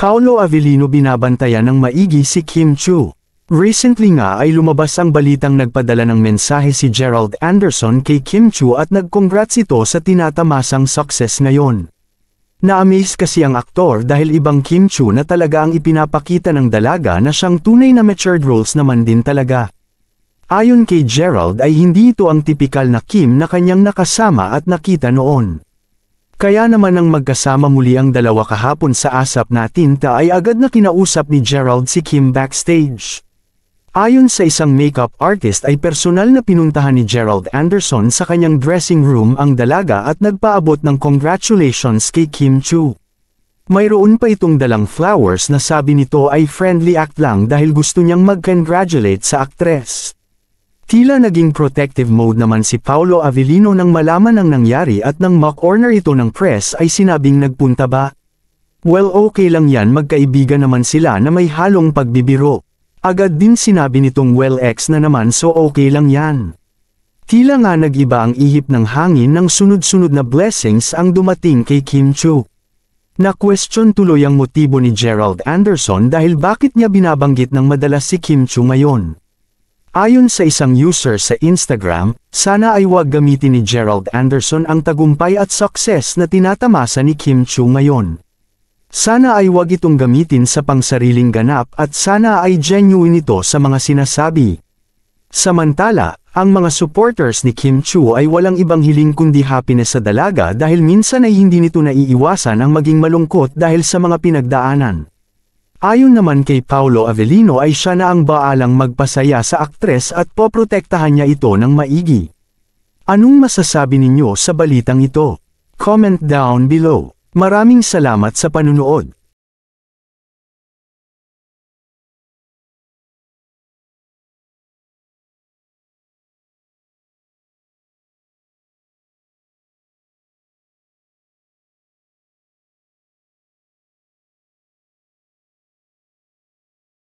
Paolo Avelino binabantayan ng maigi si Kim Chu. Recently nga ay lumabas ang balitang nagpadala ng mensahe si Gerald Anderson kay Kim Chu at nag-congrats ito sa tinatamasang success ngayon. Na-amaze kasi ang aktor dahil ibang Kim Chu na talaga ang ipinapakita ng dalaga na siyang tunay na matured roles naman din talaga. Ayon kay Gerald ay hindi ito ang tipikal na Kim na kanyang nakasama at nakita noon. Kaya naman nang magkasama muli ang dalawa kahapon sa asap natin ta ay agad na kinausap ni Gerald si Kim backstage. Ayon sa isang makeup artist ay personal na pinuntahan ni Gerald Anderson sa kanyang dressing room ang dalaga at nagpaabot ng congratulations kay Kim Chu. Mayroon pa itong dalang flowers na sabi nito ay friendly act lang dahil gusto niyang mag-congratulate sa actress. Tila naging protective mode naman si Paolo Avellino nang malaman ang nangyari at nang mock-orner ito ng press ay sinabing nagpunta ba? Well okay lang yan magkaibigan naman sila na may halong pagbibiro. Agad din sinabi nitong well ex na naman so okay lang yan. Tila nga nagiba ang ihip ng hangin ng sunod-sunod na blessings ang dumating kay Kim Chu. Na-question tuloy ang motibo ni Gerald Anderson dahil bakit niya binabanggit ng madalas si Kim Chu ngayon. Ayon sa isang user sa Instagram, sana ay wag gamitin ni Gerald Anderson ang tagumpay at success na tinatamasa ni Kim Chu ngayon. Sana ay wag itong gamitin sa pangsariling ganap at sana ay genuine ito sa mga sinasabi. Samantala, ang mga supporters ni Kim Chu ay walang ibang hiling kundi happiness sa dalaga dahil minsan ay hindi nito naiiwasan ang maging malungkot dahil sa mga pinagdaanan. Ayon naman kay Paolo Avellino ay siya na ang baalang magpasaya sa aktres at poprotektahan niya ito ng maigi. Anong masasabi ninyo sa balitang ito? Comment down below. Maraming salamat sa panunood.